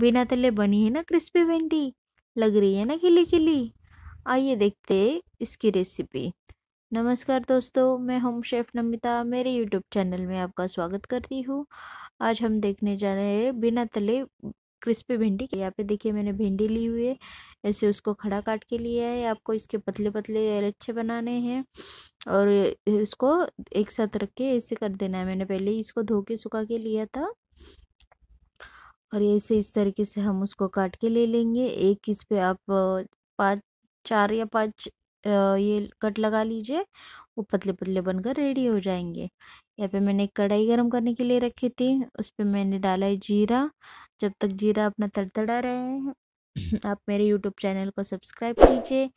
बिना तले बनी है ना क्रिस्पी भिंडी लग रही है ना खिली खिली आइए देखते इसकी रेसिपी नमस्कार दोस्तों मैं होम शेफ नमिता मेरे यूट्यूब चैनल में आपका स्वागत करती हूँ आज हम देखने जा रहे हैं बिना तले क्रिस्पी भिंडी यहाँ पे देखिए मैंने भिंडी ली हुई है ऐसे उसको खड़ा काट के लिया है आपको इसके पतले पतले अच्छे बनाने हैं और इसको एक साथ रख के ऐसे कर देना है मैंने पहले इसको धो के सुखा के लिया था और ऐसे इस तरीके से हम उसको काट के ले लेंगे एक इस पे आप पाँच चार या पाँच ये कट लगा लीजिए वो पतले पतले बनकर रेडी हो जाएंगे यहाँ पे मैंने एक कढ़ाई गरम करने के लिए रखी थी उस पर मैंने डाला है जीरा जब तक जीरा अपना तड़तड़ा रहे हैं आप मेरे यूट्यूब चैनल को सब्सक्राइब कीजिए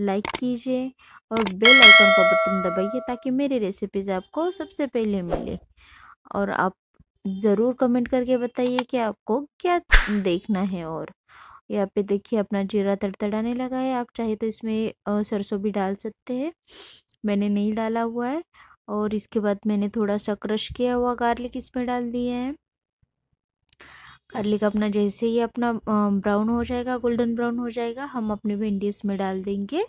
लाइक कीजिए और बेल आइकन का बटन दबाइए ताकि मेरी रेसिपीज़ आपको सबसे पहले मिले और आप ज़रूर कमेंट करके बताइए कि आपको क्या देखना है और यहाँ पे देखिए अपना जीरा तड़तड़ाने लगा है आप चाहे तो इसमें सरसों भी डाल सकते हैं मैंने नहीं डाला हुआ है और इसके बाद मैंने थोड़ा सा क्रश किया हुआ गार्लिक इसमें डाल दिए हैं गार्लिक अपना जैसे ही अपना ब्राउन हो जाएगा गोल्डन ब्राउन हो जाएगा हम अपनी भिंडी उसमें डाल देंगे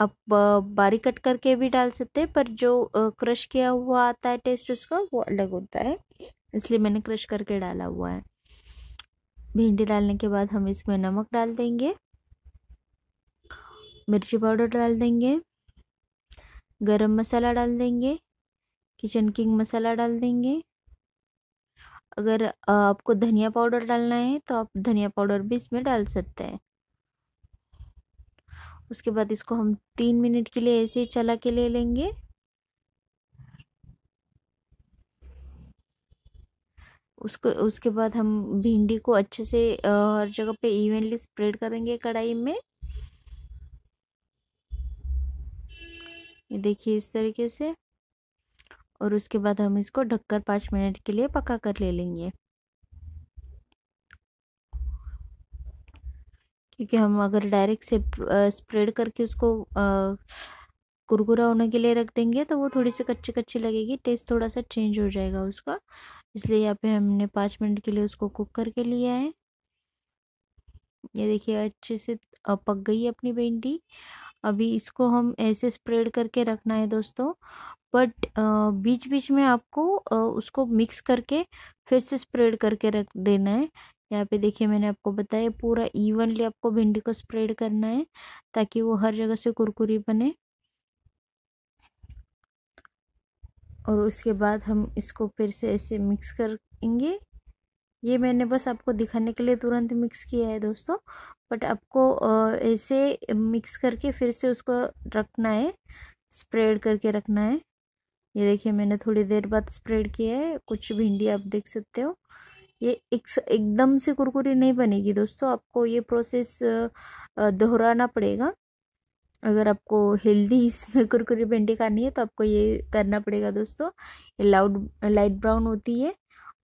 आप बारीक कट करके भी डाल सकते हैं पर जो क्रश किया हुआ आता है टेस्ट उसका वो अलग होता है इसलिए मैंने क्रश करके डाला हुआ है भिंडी डालने के बाद हम इसमें नमक डाल देंगे मिर्ची पाउडर डाल देंगे गरम मसाला डाल देंगे किचन किंग मसाला डाल देंगे अगर आपको धनिया पाउडर डालना है तो आप धनिया पाउडर भी इसमें डाल सकते हैं उसके बाद इसको हम तीन मिनट के लिए ऐसे ही चला के ले लेंगे उसको उसके बाद हम भिंडी को अच्छे से हर जगह पे इवेंटली स्प्रेड करेंगे कढ़ाई में ये देखिए इस तरीके से और उसके बाद हम इसको ढककर पाँच मिनट के लिए पका कर ले लेंगे क्योंकि हम अगर डायरेक्ट से स्प्रेड करके उसको कुरकुरा होने के लिए रख देंगे तो वो थोड़ी सी कच्ची कच्ची लगेगी टेस्ट थोड़ा सा चेंज हो जाएगा उसका इसलिए यहाँ पे हमने पाँच मिनट के लिए उसको कुक करके लिया है ये देखिए अच्छे से पक गई है अपनी भिंडी अभी इसको हम ऐसे स्प्रेड करके रखना है दोस्तों बट बीच बीच में आपको उसको मिक्स करके फिर से स्प्रेड करके रख देना है यहाँ पे देखिए मैंने आपको बताया पूरा इवनली आपको भिंडी को स्प्रेड करना है ताकि वो हर जगह से कुरकुरी बने और उसके बाद हम इसको फिर से ऐसे मिक्स करेंगे ये मैंने बस आपको दिखाने के लिए तुरंत मिक्स किया है दोस्तों बट आपको ऐसे मिक्स करके फिर से उसको रखना है स्प्रेड करके रखना है ये देखिए मैंने थोड़ी देर बाद स्प्रेड किया है कुछ भिंडी आप देख सकते हो ये एक एकदम से कुरकुरी नहीं बनेगी दोस्तों आपको ये प्रोसेस दोहराना पड़ेगा अगर आपको हेल्दी इसमें कुरकुरी भिंडी खानी है तो आपको ये करना पड़ेगा दोस्तों ये लाउड लाइट ब्राउन होती है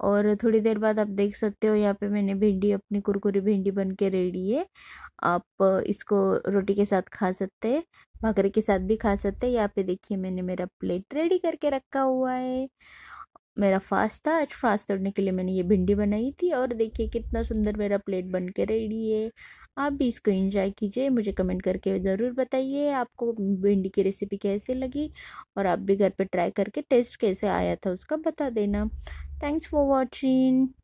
और थोड़ी देर बाद आप देख सकते हो यहाँ पे मैंने भिंडी अपनी कुरकुरी भिंडी बन के रेडी है आप इसको रोटी के साथ खा सकते हैं भाकरे के साथ भी खा सकते हैं यहाँ पे देखिए मैंने मेरा प्लेट रेडी करके रखा हुआ है मेरा फास्ट था आज फास्ट तोड़ने के लिए मैंने ये भिंडी बनाई थी और देखिए कितना सुंदर मेरा प्लेट बन के रेडी है आप भी इसको एंजॉय कीजिए मुझे कमेंट करके ज़रूर बताइए आपको भिंडी की रेसिपी कैसे लगी और आप भी घर पे ट्राई करके टेस्ट कैसे आया था उसका बता देना थैंक्स फॉर वॉचिंग